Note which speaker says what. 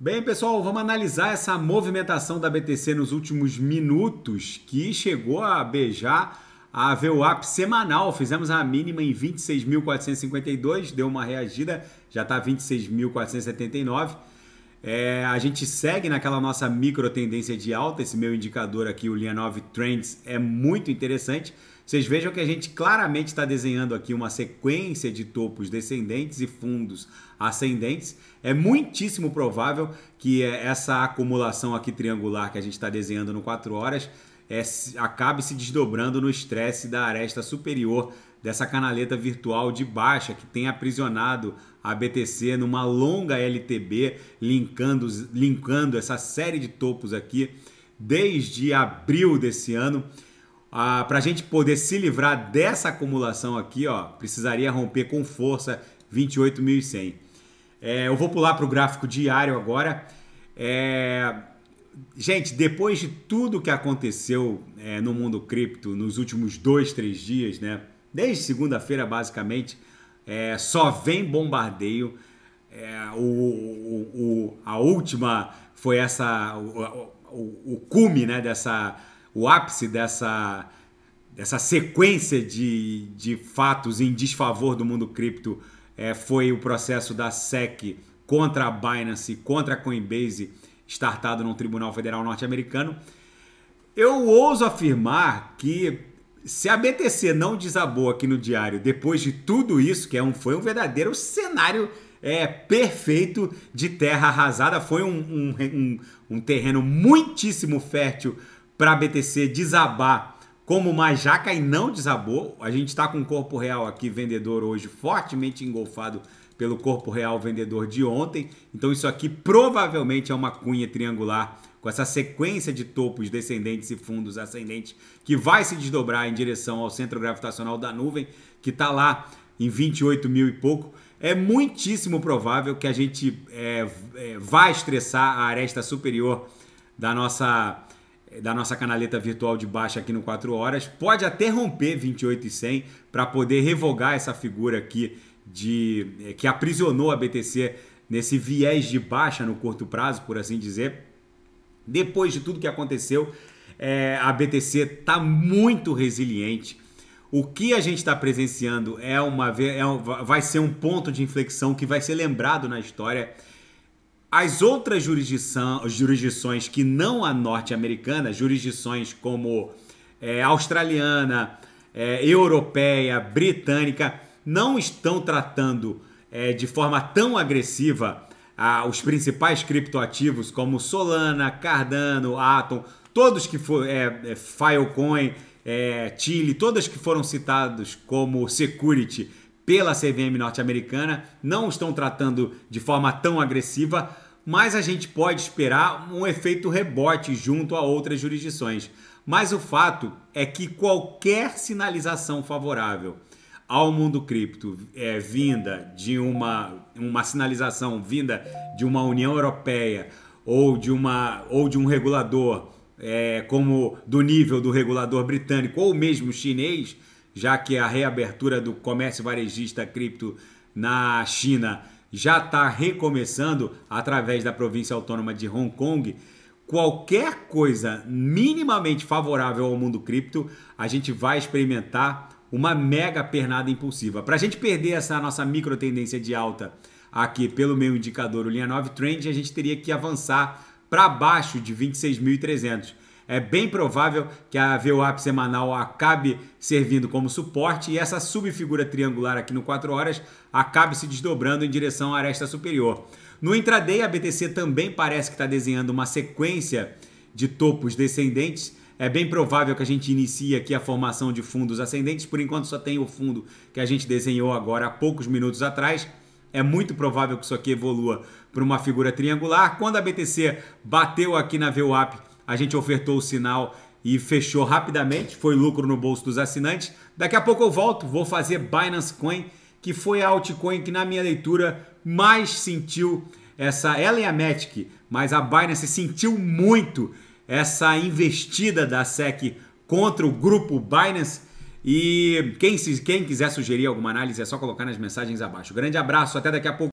Speaker 1: Bem, pessoal, vamos analisar essa movimentação da BTC nos últimos minutos que chegou a beijar a VWAP semanal. Fizemos a mínima em 26.452, deu uma reagida, já está 26.479. É, a gente segue naquela nossa micro tendência de alta, esse meu indicador aqui, o Linha 9 Trends, é muito interessante. Vocês vejam que a gente claramente está desenhando aqui uma sequência de topos descendentes e fundos ascendentes. É muitíssimo provável que é, essa acumulação aqui triangular que a gente está desenhando no 4 horas é, acabe se desdobrando no estresse da aresta superior dessa canaleta virtual de baixa que tem aprisionado a BTC numa longa LTB, linkando, linkando essa série de topos aqui desde abril desse ano. Ah, Para a gente poder se livrar dessa acumulação aqui, ó, precisaria romper com força 28.100. É, eu vou pular para o gráfico diário agora. É, gente, depois de tudo que aconteceu é, no mundo cripto nos últimos dois, três dias, né? Desde segunda-feira, basicamente, é, só vem bombardeio. É, o, o, o, a última foi essa o, o, cume né dessa o ápice dessa dessa sequência de, de fatos em desfavor do mundo cripto é, foi o processo da SEC contra a Binance contra a Coinbase startado num tribunal federal norte-americano. Eu ouso afirmar que se a BTC não desabou aqui no diário depois de tudo isso, que é um, foi um verdadeiro cenário é, perfeito de terra arrasada, foi um, um, um, um terreno muitíssimo fértil para a BTC desabar como uma jaca e não desabou. A gente está com o corpo real aqui, vendedor hoje, fortemente engolfado pelo Corpo Real Vendedor de ontem. Então isso aqui provavelmente é uma cunha triangular com essa sequência de topos descendentes e fundos ascendentes que vai se desdobrar em direção ao centro gravitacional da nuvem, que está lá em 28 mil e pouco. É muitíssimo provável que a gente é, é, vá estressar a aresta superior da nossa da nossa canaleta virtual de baixa aqui no 4 horas, pode até romper 28 e 100 para poder revogar essa figura aqui de eh, que aprisionou a BTC nesse viés de baixa no curto prazo, por assim dizer. Depois de tudo que aconteceu, é, a BTC está muito resiliente. O que a gente está presenciando é uma é vai ser um ponto de inflexão que vai ser lembrado na história. As outras jurisdição, jurisdições que não a norte-americana, jurisdições como é, australiana, é, europeia, britânica, não estão tratando é, de forma tão agressiva ah, os principais criptoativos como Solana, Cardano, Atom, todos que foram, é, é, Filecoin, é, Chile, todas que foram citados como security pela CVM norte-americana, não estão tratando de forma tão agressiva, mas a gente pode esperar um efeito rebote junto a outras jurisdições. Mas o fato é que qualquer sinalização favorável ao mundo cripto é, vinda de uma, uma sinalização vinda de uma União Europeia ou de, uma, ou de um regulador é, como do nível do regulador britânico ou mesmo chinês, já que a reabertura do comércio varejista cripto na China já está recomeçando através da província autônoma de Hong Kong, qualquer coisa minimamente favorável ao mundo cripto, a gente vai experimentar uma mega pernada impulsiva. Para a gente perder essa nossa micro tendência de alta aqui pelo meu indicador, o linha 9 trend, a gente teria que avançar para baixo de 26.300. É bem provável que a VWAP semanal acabe servindo como suporte e essa subfigura triangular aqui no 4 horas acabe se desdobrando em direção à aresta superior. No intraday, a BTC também parece que está desenhando uma sequência de topos descendentes é bem provável que a gente inicie aqui a formação de fundos ascendentes. Por enquanto, só tem o fundo que a gente desenhou agora há poucos minutos atrás. É muito provável que isso aqui evolua para uma figura triangular. Quando a BTC bateu aqui na VWAP, a gente ofertou o sinal e fechou rapidamente. Foi lucro no bolso dos assinantes. Daqui a pouco eu volto, vou fazer Binance Coin, que foi a altcoin que, na minha leitura, mais sentiu essa. Ela e a Matic, mas a Binance sentiu muito essa investida da SEC contra o grupo Binance. E quem, quem quiser sugerir alguma análise é só colocar nas mensagens abaixo. Grande abraço, até daqui a pouco.